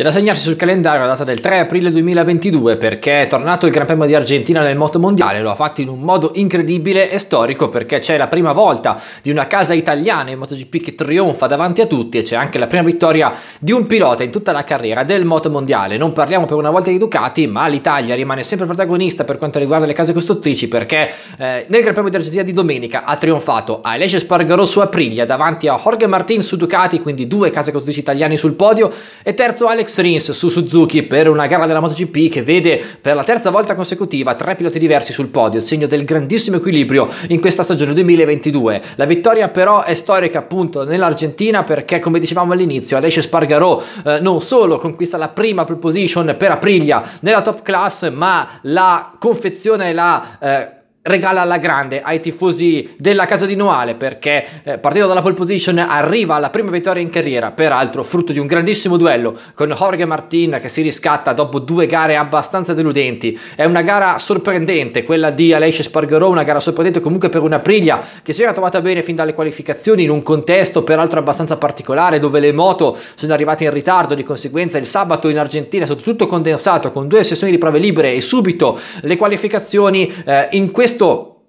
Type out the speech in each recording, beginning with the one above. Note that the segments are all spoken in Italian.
C'è da segnarsi sul calendario la data del 3 aprile 2022 perché è tornato il Gran Premio di Argentina nel moto mondiale, lo ha fatto in un modo incredibile e storico perché c'è la prima volta di una casa italiana in MotoGP che trionfa davanti a tutti e c'è anche la prima vittoria di un pilota in tutta la carriera del moto mondiale. Non parliamo per una volta di Ducati, ma l'Italia rimane sempre protagonista per quanto riguarda le case costruttrici perché eh, nel Gran Premio di Argentina di domenica ha trionfato Alessio Spargarò su Aprilia davanti a Jorge Martin su Ducati, quindi due case costruttrici italiane sul podio e terzo Alex Rins su Suzuki per una gara della MotoGP che vede per la terza volta consecutiva tre piloti diversi sul podio, segno del grandissimo equilibrio in questa stagione 2022. La vittoria però è storica appunto nell'Argentina perché come dicevamo all'inizio Alessio Spargarò eh, non solo conquista la prima pole position per Aprilia nella top class ma la confezione e la... Eh, regala alla grande ai tifosi della casa di Noale perché eh, partendo dalla pole position arriva alla prima vittoria in carriera peraltro frutto di un grandissimo duello con Jorge Martin che si riscatta dopo due gare abbastanza deludenti è una gara sorprendente quella di Aleix Spargarò una gara sorprendente comunque per una Priglia che si era trovata bene fin dalle qualificazioni in un contesto peraltro abbastanza particolare dove le moto sono arrivate in ritardo di conseguenza il sabato in Argentina è stato tutto condensato con due sessioni di prove libere e subito le qualificazioni eh, in questo ですと、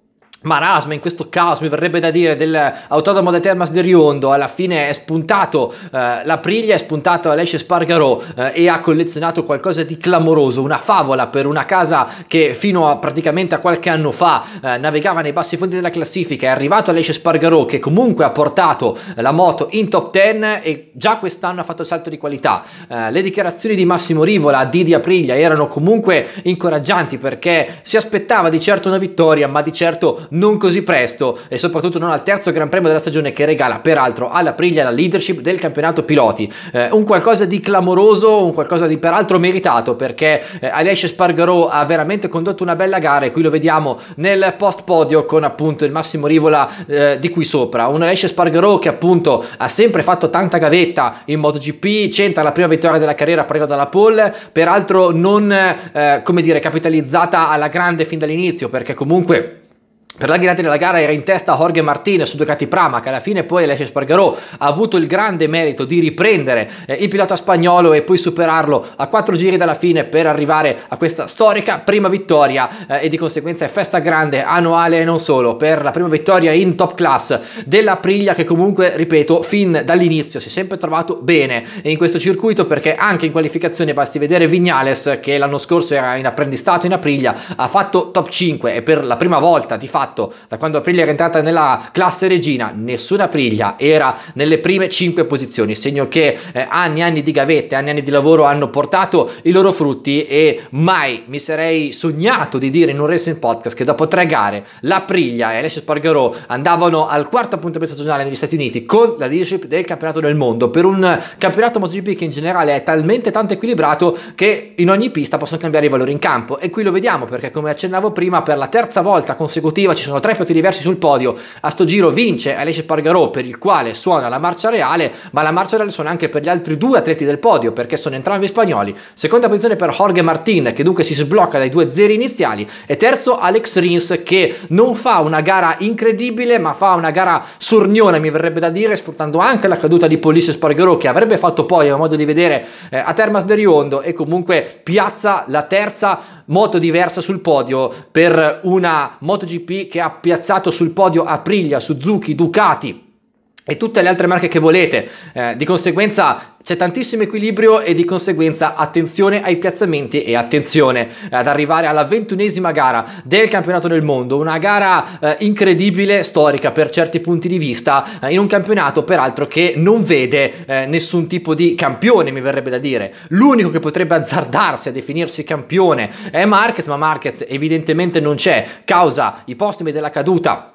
marasma in questo caos mi verrebbe da dire dell'autodromo del Termas di Riondo alla fine è spuntato eh, la priglia è spuntato Alesce Spargarò eh, e ha collezionato qualcosa di clamoroso una favola per una casa che fino a praticamente a qualche anno fa eh, navigava nei bassi fondi della classifica è arrivato Alesce Spargarò che comunque ha portato la moto in top 10 e già quest'anno ha fatto il salto di qualità eh, le dichiarazioni di Massimo Rivola a Didi Apriglia erano comunque incoraggianti perché si aspettava di certo una vittoria ma di certo non così presto e soprattutto non al terzo Gran Premio della stagione che regala peraltro all'Aprilia la leadership del campionato piloti. Eh, un qualcosa di clamoroso, un qualcosa di peraltro meritato perché eh, Alessia Spargarò ha veramente condotto una bella gara e qui lo vediamo nel post podio con appunto il Massimo Rivola eh, di qui sopra. Un Alessia Spargarò che appunto ha sempre fatto tanta gavetta in MotoGP, centra la prima vittoria della carriera presa dalla pole, peraltro non eh, come dire capitalizzata alla grande fin dall'inizio perché comunque per la grande della gara era in testa Jorge Martinez su Ducati Prama che alla fine poi Alessio Spargarò ha avuto il grande merito di riprendere eh, il pilota spagnolo e poi superarlo a quattro giri dalla fine per arrivare a questa storica prima vittoria eh, e di conseguenza è festa grande annuale e non solo per la prima vittoria in top class della che comunque ripeto fin dall'inizio si è sempre trovato bene in questo circuito perché anche in qualificazione basti vedere Vignales che l'anno scorso era in apprendistato in Aprilia ha fatto top 5 e per la prima volta di fatto fatto da quando Aprilia era entrata nella classe regina, nessuna Aprilia era nelle prime 5 posizioni, segno che eh, anni e anni di gavette, anni e anni di lavoro hanno portato i loro frutti e mai mi sarei sognato di dire in un racing podcast che dopo tre gare l'Aprilia e Alessio Spargarò andavano al quarto appuntamento stagionale negli Stati Uniti con la leadership del campionato del mondo per un campionato MotoGP che in generale è talmente tanto equilibrato che in ogni pista possono cambiare i valori in campo e qui lo vediamo perché come accennavo prima per la terza volta consecutiva diceva ci sono tre piatti diversi sul podio, a sto giro vince Alessia Spargarò per il quale suona la marcia reale, ma la marcia reale suona anche per gli altri due atleti del podio perché sono entrambi spagnoli. Seconda posizione per Jorge Martin che dunque si sblocca dai due zeri iniziali e terzo Alex Rins che non fa una gara incredibile ma fa una gara sornione, mi verrebbe da dire sfruttando anche la caduta di Polisse Spargarò che avrebbe fatto poi a modo di vedere eh, a Termas de Riondo e comunque piazza la terza moto diversa sul podio per una MotoGP che ha piazzato sul podio Aprilia, Suzuki, Ducati, e tutte le altre marche che volete. Eh, di conseguenza c'è tantissimo equilibrio e di conseguenza attenzione ai piazzamenti e attenzione eh, ad arrivare alla ventunesima gara del campionato del mondo, una gara eh, incredibile, storica per certi punti di vista, eh, in un campionato peraltro che non vede eh, nessun tipo di campione, mi verrebbe da dire. L'unico che potrebbe azzardarsi a definirsi campione è Marquez, ma Marquez evidentemente non c'è, causa i postumi della caduta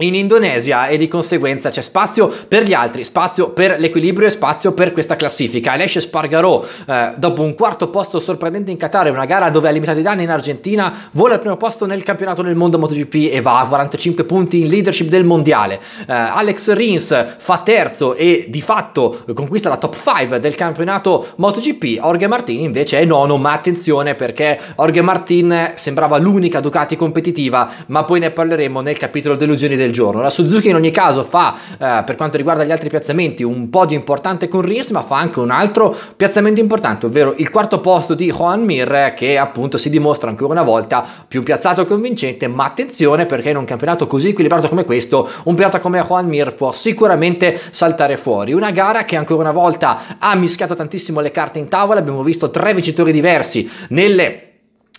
in Indonesia e di conseguenza c'è spazio per gli altri, spazio per l'equilibrio e spazio per questa classifica. Alessia Spargarò, eh, dopo un quarto posto sorprendente in Qatar e una gara dove ha limitato i danni in Argentina, vola al primo posto nel campionato del mondo MotoGP e va a 45 punti in leadership del mondiale. Eh, Alex Rins fa terzo e di fatto conquista la top 5 del campionato MotoGP. Jorge Martin invece è nono, ma attenzione perché Jorge Martin sembrava l'unica Ducati competitiva, ma poi ne parleremo nel capitolo delusioni del del giorno. La Suzuki in ogni caso fa, eh, per quanto riguarda gli altri piazzamenti, un podio importante con Rins, ma fa anche un altro piazzamento importante, ovvero il quarto posto di Juan Mir, che appunto si dimostra ancora una volta più piazzato e convincente, ma attenzione perché in un campionato così equilibrato come questo, un pilota come Juan Mir può sicuramente saltare fuori. Una gara che ancora una volta ha mischiato tantissimo le carte in tavola, abbiamo visto tre vincitori diversi nelle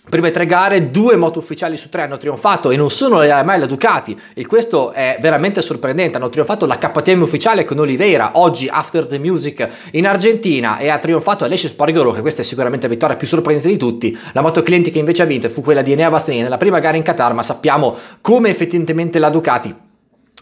prime tre gare due moto ufficiali su tre hanno trionfato e non sono mai la Ducati e questo è veramente sorprendente hanno trionfato la KTM ufficiale con Oliveira oggi After the Music in Argentina e ha trionfato Alessio Spargaro che questa è sicuramente la vittoria più sorprendente di tutti la moto cliente che invece ha vinto fu quella di Enea Bastianini nella prima gara in Qatar ma sappiamo come effettivamente la Ducati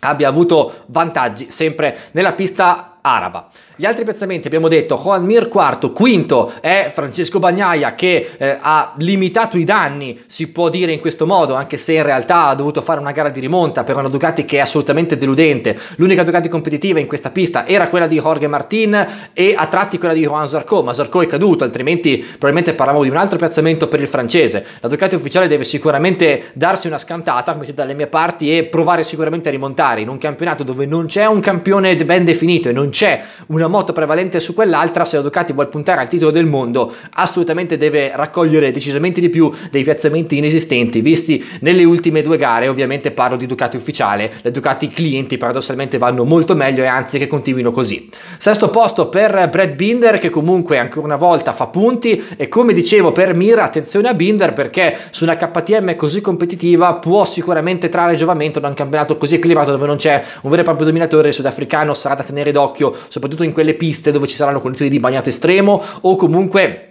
abbia avuto vantaggi sempre nella pista araba. Gli altri piazzamenti abbiamo detto Juan Mir quarto, quinto è Francesco Bagnaia che eh, ha limitato i danni, si può dire in questo modo, anche se in realtà ha dovuto fare una gara di rimonta per una Ducati che è assolutamente deludente. L'unica Ducati competitiva in questa pista era quella di Jorge Martin e a tratti quella di Juan Zarco, ma Zarco è caduto, altrimenti probabilmente parlavamo di un altro piazzamento per il francese. La Ducati ufficiale deve sicuramente darsi una scantata, come siete dalle mie parti, e provare sicuramente a rimontare in un campionato dove non c'è un campione ben definito e non c'è c'è una moto prevalente su quell'altra, se la Ducati vuol puntare al titolo del mondo, assolutamente deve raccogliere decisamente di più dei piazzamenti inesistenti, visti nelle ultime due gare, ovviamente parlo di Ducati ufficiale, le Ducati clienti paradossalmente vanno molto meglio e anzi che continuino così. Sesto posto per Brad Binder che comunque ancora una volta fa punti e come dicevo per Mira, attenzione a Binder perché su una KTM così competitiva può sicuramente trarre giovamento da un campionato così equilibrato dove non c'è un vero e proprio dominatore sudafricano sarà da tenere d'occhio esempio, soprattutto in quelle piste dove ci saranno condizioni di bagnato estremo o comunque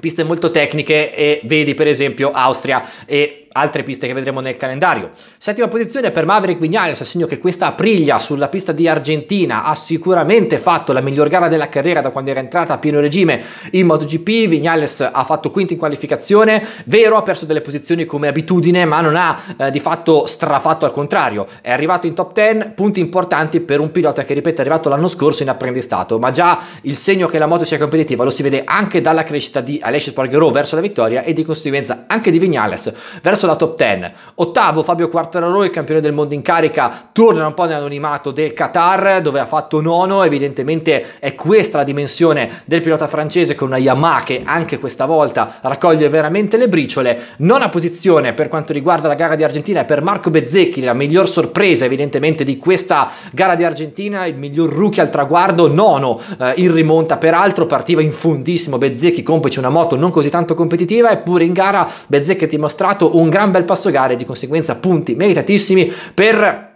piste molto tecniche e vedi per esempio Austria e altre piste che vedremo nel calendario. Settima posizione per Maverick Vignales, segno che questa Aprilia sulla pista di Argentina ha sicuramente fatto la miglior gara della carriera da quando era entrata a pieno regime in MotoGP. Vignales ha fatto quinto in qualificazione, vero ha perso delle posizioni come abitudine, ma non ha eh, di fatto strafatto al contrario. È arrivato in top 10, punti importanti per un pilota che, ripeto, è arrivato l'anno scorso in apprendistato, ma già il segno che la moto sia competitiva lo si vede anche dalla crescita di Alessio Spargaro verso la vittoria e di conseguenza anche di Vignales verso perso la top 10. Ottavo Fabio Quartararo, campione del mondo in carica, torna un po' nell'anonimato del Qatar dove ha fatto nono, evidentemente è questa la dimensione del pilota francese con una Yamaha che anche questa volta raccoglie veramente le briciole. Nona posizione per quanto riguarda la gara di Argentina è per Marco Bezzecchi, la miglior sorpresa evidentemente di questa gara di Argentina, il miglior rookie al traguardo, nono eh, in rimonta peraltro, partiva in fondissimo Bezzecchi, complice una moto non così tanto competitiva, eppure in gara Bezzecchi ha dimostrato un un gran bel passo gare e di conseguenza punti meritatissimi per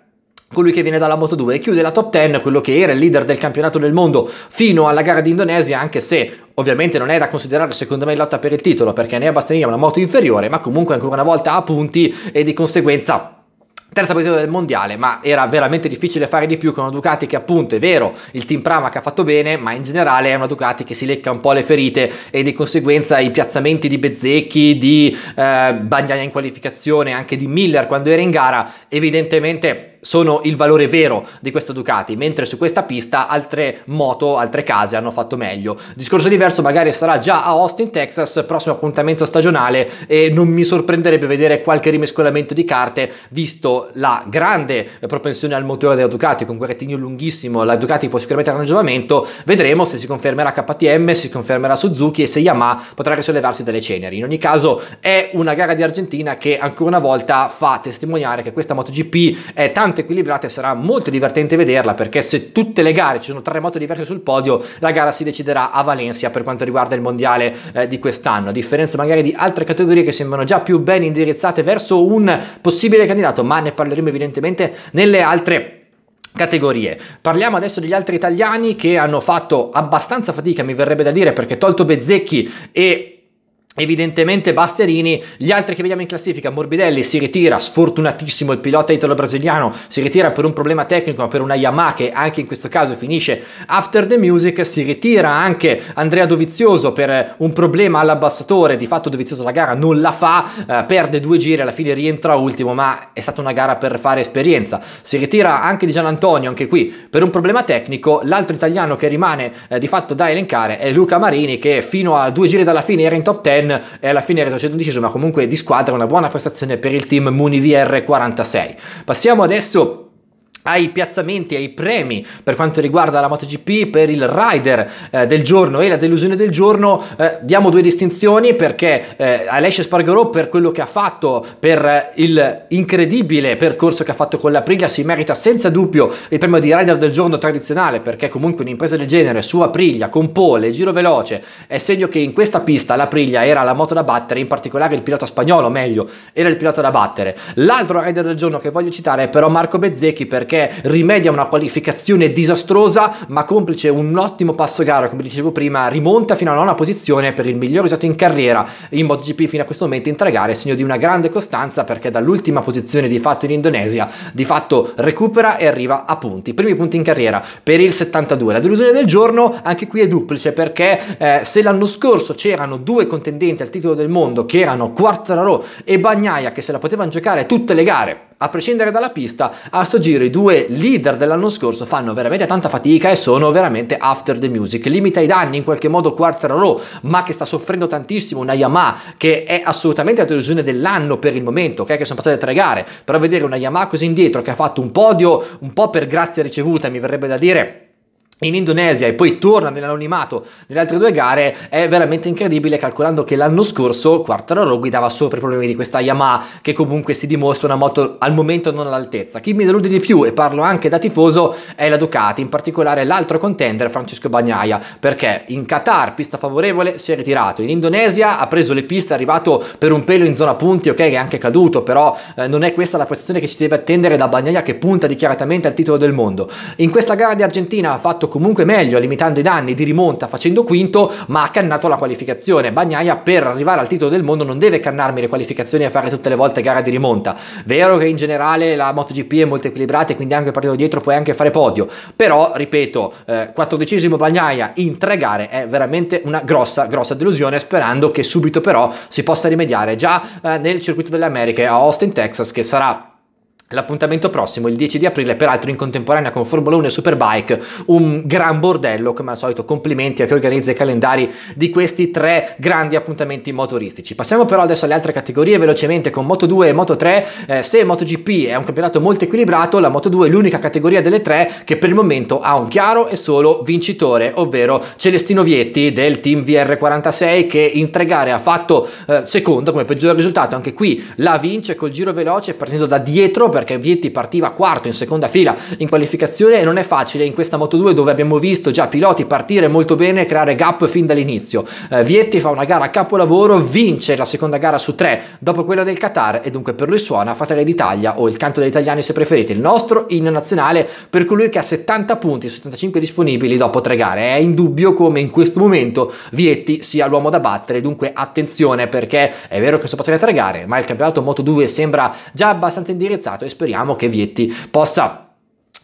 colui che viene dalla Moto2 e chiude la top 10, quello che era il leader del campionato del mondo fino alla gara d'Indonesia, anche se ovviamente non è da considerare secondo me in lotta per il titolo perché ne Bastianini è una moto inferiore, ma comunque ancora una volta ha punti e di conseguenza terza posizione del mondiale, ma era veramente difficile fare di più con una Ducati che appunto è vero, il team Pramac ha fatto bene, ma in generale è una Ducati che si lecca un po' le ferite e di conseguenza i piazzamenti di Bezzecchi, di eh, Bagnaia in qualificazione, anche di Miller quando era in gara, evidentemente sono il valore vero di questa Ducati, mentre su questa pista altre moto, altre case hanno fatto meglio. Discorso diverso magari sarà già a Austin, Texas, prossimo appuntamento stagionale e non mi sorprenderebbe vedere qualche rimescolamento di carte, visto la grande propensione al motore della Ducati, con quel rettino lunghissimo, la Ducati può sicuramente avere un giovamento, vedremo se si confermerà KTM, si confermerà Suzuki e se Yamaha potrà risollevarsi dalle ceneri. In ogni caso è una gara di Argentina che ancora una volta fa testimoniare che questa MotoGP è tanto tanto equilibrata e sarà molto divertente vederla perché se tutte le gare ci sono tre moto diverse sul podio, la gara si deciderà a Valencia per quanto riguarda il mondiale eh, di quest'anno, a differenza magari di altre categorie che sembrano già più ben indirizzate verso un possibile candidato, ma ne parleremo evidentemente nelle altre categorie. Parliamo adesso degli altri italiani che hanno fatto abbastanza fatica, mi verrebbe da dire, perché tolto Bezzecchi e Evidentemente Bastianini, gli altri che vediamo in classifica, Morbidelli si ritira, sfortunatissimo il pilota italo-brasiliano, si ritira per un problema tecnico, ma per una Yamaha che anche in questo caso finisce after the music, si ritira anche Andrea Dovizioso per eh, un problema all'abbassatore, di fatto Dovizioso la gara non la fa, eh, perde due giri, alla fine rientra ultimo, ma è stata una gara per fare esperienza. Si ritira anche di Gian Antonio, anche qui, per un problema tecnico, l'altro italiano che rimane eh, di fatto da elencare è Luca Marini che fino a due giri dalla fine era in top 10, Allen e alla fine retrocede undicesimo, ma comunque di squadra una buona prestazione per il team Muni VR46. Passiamo adesso ai piazzamenti, ai premi per quanto riguarda la MotoGP, per il rider eh, del giorno e la delusione del giorno, eh, diamo due distinzioni perché eh, Alessia Spargarò per quello che ha fatto, per eh, il incredibile percorso che ha fatto con la si merita senza dubbio il premio di rider del giorno tradizionale perché comunque un'impresa del genere su Aprilia, con pole, giro veloce, è segno che in questa pista la era la moto da battere, in particolare il pilota spagnolo, meglio, era il pilota da battere. L'altro rider del giorno che voglio citare è però Marco Bezzecchi perché perché rimedia una qualificazione disastrosa ma complice un ottimo passo gara come dicevo prima rimonta fino alla nona posizione per il miglior risultato in carriera in MotoGP fino a questo momento in tre gare segno di una grande costanza perché dall'ultima posizione di fatto in Indonesia di fatto recupera e arriva a punti primi punti in carriera per il 72 la delusione del giorno anche qui è duplice perché eh, se l'anno scorso c'erano due contendenti al titolo del mondo che erano Quartararo e Bagnaia che se la potevano giocare tutte le gare a prescindere dalla pista, a sto giro i due leader dell'anno scorso fanno veramente tanta fatica e sono veramente after the music. Limita i danni in qualche modo Quartararo, ma che sta soffrendo tantissimo una Yamaha che è assolutamente la delusione dell'anno per il momento, ok? Che sono passate tre gare, però vedere una Yamaha così indietro che ha fatto un podio un po' per grazia ricevuta, mi verrebbe da dire in Indonesia e poi torna nell'anonimato nelle altre due gare è veramente incredibile calcolando che l'anno scorso Quartararo guidava sopra i problemi di questa Yamaha che comunque si dimostra una moto al momento non all'altezza. Chi mi delude di più e parlo anche da tifoso è la Ducati, in particolare l'altro contender Francesco Bagnaia perché in Qatar pista favorevole si è ritirato, in Indonesia ha preso le piste è arrivato per un pelo in zona punti ok che è anche caduto però eh, non è questa la prestazione che ci deve attendere da Bagnaia che punta dichiaratamente al titolo del mondo. In questa gara di Argentina ha fatto comunque meglio, limitando i danni di rimonta facendo quinto, ma ha cannato la qualificazione. Bagnaia per arrivare al titolo del mondo non deve cannarmi le qualificazioni e fare tutte le volte gara di rimonta. Vero che in generale la MotoGP è molto equilibrata e quindi anche partendo dietro puoi anche fare podio, però ripeto, eh, 14 Bagnaia in tre gare è veramente una grossa, grossa delusione, sperando che subito però si possa rimediare già eh, nel circuito delle Americhe a Austin, Texas, che sarà L'appuntamento prossimo, il 10 di aprile, peraltro in contemporanea con Formula 1 e Superbike, un gran bordello, come al solito complimenti a chi organizza i calendari di questi tre grandi appuntamenti motoristici. Passiamo però adesso alle altre categorie, velocemente con Moto2 e Moto3, eh, se MotoGP è un campionato molto equilibrato, la Moto2 è l'unica categoria delle tre che per il momento ha un chiaro e solo vincitore, ovvero Celestino Vietti del team VR46 che in tre gare ha fatto eh, secondo come peggior risultato, anche qui la vince col giro veloce partendo da dietro per perché Vietti partiva quarto in seconda fila in qualificazione e non è facile in questa Moto 2 dove abbiamo visto già piloti partire molto bene e creare gap fin dall'inizio. Eh, Vietti fa una gara a capolavoro, vince la seconda gara su tre dopo quella del Qatar e dunque per lui suona Fatale d'Italia o il canto degli italiani se preferite, il nostro in nazionale per colui che ha 70 punti su 75 disponibili dopo tre gare. È indubbio come in questo momento Vietti sia l'uomo da battere, dunque attenzione perché è vero che sono passate tre gare, ma il campionato Moto 2 sembra già abbastanza indirizzato e speriamo che Vietti possa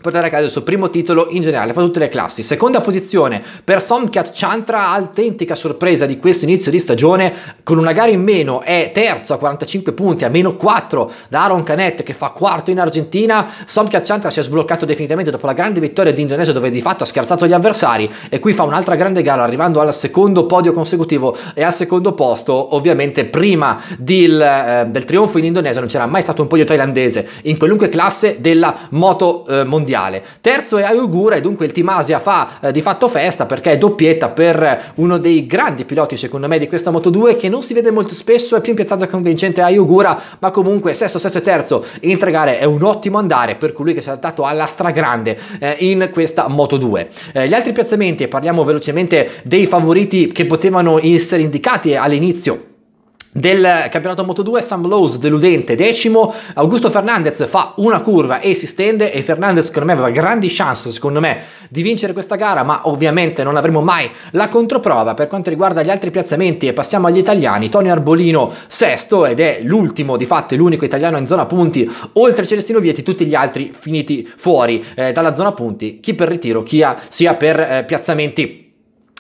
portare a casa il suo primo titolo in generale, fa tutte le classi. Seconda posizione per Somcat Chantra, autentica sorpresa di questo inizio di stagione, con una gara in meno, è terzo a 45 punti, a meno 4 da Aaron Canet che fa quarto in Argentina. Somcat Chantra si è sbloccato definitivamente dopo la grande vittoria di Indonesia dove di fatto ha scherzato gli avversari e qui fa un'altra grande gara arrivando al secondo podio consecutivo e al secondo posto. Ovviamente prima del, eh, del trionfo in Indonesia non c'era mai stato un podio thailandese in qualunque classe della moto eh, mondiale mondiale. Terzo è Ayugura e dunque il Team Asia fa eh, di fatto festa perché è doppietta per uno dei grandi piloti secondo me di questa Moto2 che non si vede molto spesso, è più in piazzaggio convincente Ayugura ma comunque sesto, sesto e terzo in tre gare è un ottimo andare per colui che si è adattato alla stragrande eh, in questa Moto2. Eh, gli altri piazzamenti, parliamo velocemente dei favoriti che potevano essere indicati all'inizio del campionato Moto2 Sam Lowe's deludente decimo Augusto Fernandez fa una curva e si stende e Fernandez secondo me aveva grandi chance secondo me di vincere questa gara ma ovviamente non avremo mai la controprova per quanto riguarda gli altri piazzamenti e passiamo agli italiani Tonio Arbolino sesto ed è l'ultimo di fatto l'unico italiano in zona punti oltre Celestino Vieti tutti gli altri finiti fuori eh, dalla zona punti chi per ritiro chi ha, sia per eh, piazzamenti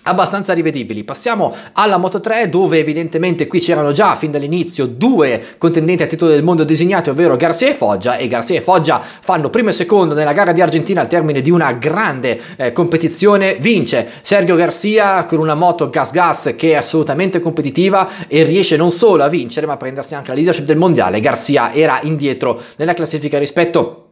abbastanza rivedibili. Passiamo alla Moto 3 dove evidentemente qui c'erano già fin dall'inizio due contendenti a titolo del mondo designato, ovvero Garcia e Foggia e Garcia e Foggia fanno primo e secondo nella gara di Argentina al termine di una grande eh, competizione. Vince Sergio Garcia con una moto gas gas che è assolutamente competitiva e riesce non solo a vincere ma a prendersi anche la leadership del mondiale. Garcia era indietro nella classifica rispetto a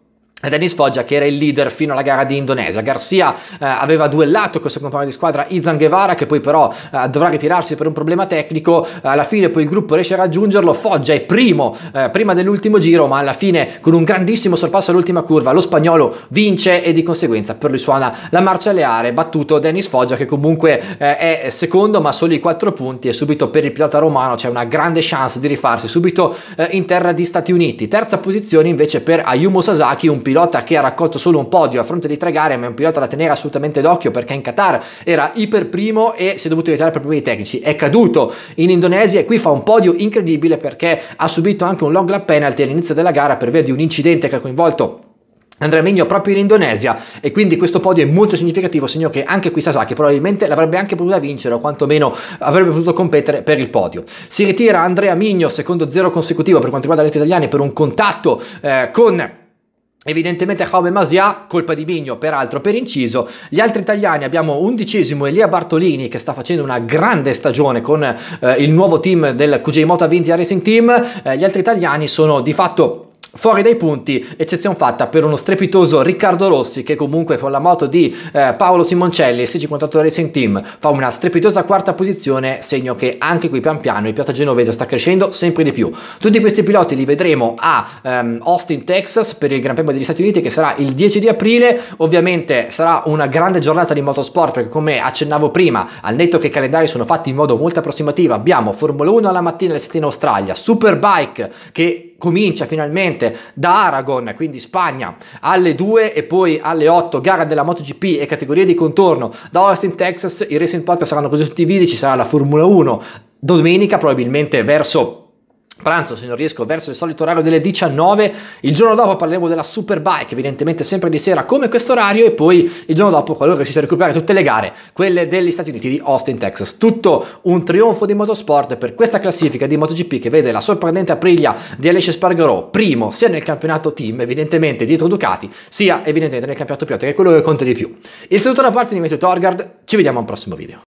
Dennis Foggia che era il leader fino alla gara di Indonesia. Garcia eh, aveva duellato con il suo compagno di squadra Izan Guevara che poi però eh, dovrà ritirarsi per un problema tecnico. Eh, alla fine poi il gruppo riesce a raggiungerlo. Foggia è primo eh, prima dell'ultimo giro ma alla fine con un grandissimo sorpasso all'ultima curva lo spagnolo vince e di conseguenza per lui suona la marcia alle aree. Battuto Dennis Foggia che comunque eh, è secondo ma solo i 4 punti e subito per il pilota romano c'è una grande chance di rifarsi subito eh, in terra di Stati Uniti. Terza posizione invece per Ayumu Sasaki un pilota che ha raccolto solo un podio a fronte di tre gare, ma è un pilota da tenere assolutamente d'occhio perché in Qatar era iper primo e si è dovuto evitare per problemi tecnici. È caduto in Indonesia e qui fa un podio incredibile perché ha subito anche un long lap penalty all'inizio della gara per via di un incidente che ha coinvolto Andrea Migno proprio in Indonesia e quindi questo podio è molto significativo, segno che anche qui Sasaki probabilmente l'avrebbe anche potuta vincere o quantomeno avrebbe potuto competere per il podio. Si ritira Andrea Migno, secondo zero consecutivo per quanto riguarda gli italiani per un contatto eh, con Evidentemente Jaume Masia, colpa di Migno, peraltro per inciso. Gli altri italiani abbiamo undicesimo Elia Bartolini che sta facendo una grande stagione con eh, il nuovo team del QJ Moto Vinti Racing Team. Eh, gli altri italiani sono di fatto fuori dai punti, eccezione fatta per uno strepitoso Riccardo Rossi che comunque con la moto di eh, Paolo Simoncelli e 658 Racing Team fa una strepitosa quarta posizione, segno che anche qui pian piano il piatta genovese sta crescendo sempre di più. Tutti questi piloti li vedremo a ehm, Austin, Texas per il Gran Premio degli Stati Uniti che sarà il 10 di aprile, ovviamente sarà una grande giornata di motorsport perché come accennavo prima, al netto che i calendari sono fatti in modo molto approssimativo, abbiamo Formula 1 alla mattina alle 7 in Australia, Superbike che comincia finalmente da Aragon, quindi Spagna, alle 2 e poi alle 8 gara della MotoGP e categorie di contorno da Austin, Texas. I Racing Podcast saranno presi tutti i video, ci sarà la Formula 1 domenica probabilmente verso pranzo se non riesco verso il solito orario delle 19 il giorno dopo parleremo della Superbike evidentemente sempre di sera come questo orario e poi il giorno dopo qualora riuscisse a recuperare tutte le gare quelle degli Stati Uniti di Austin Texas tutto un trionfo di motorsport per questa classifica di MotoGP che vede la sorprendente apriglia di Alessio Spargarò primo sia nel campionato team evidentemente dietro Ducati sia evidentemente nel campionato pilota che è quello che conta di più il saluto da parte di Matthew Torgard ci vediamo al prossimo video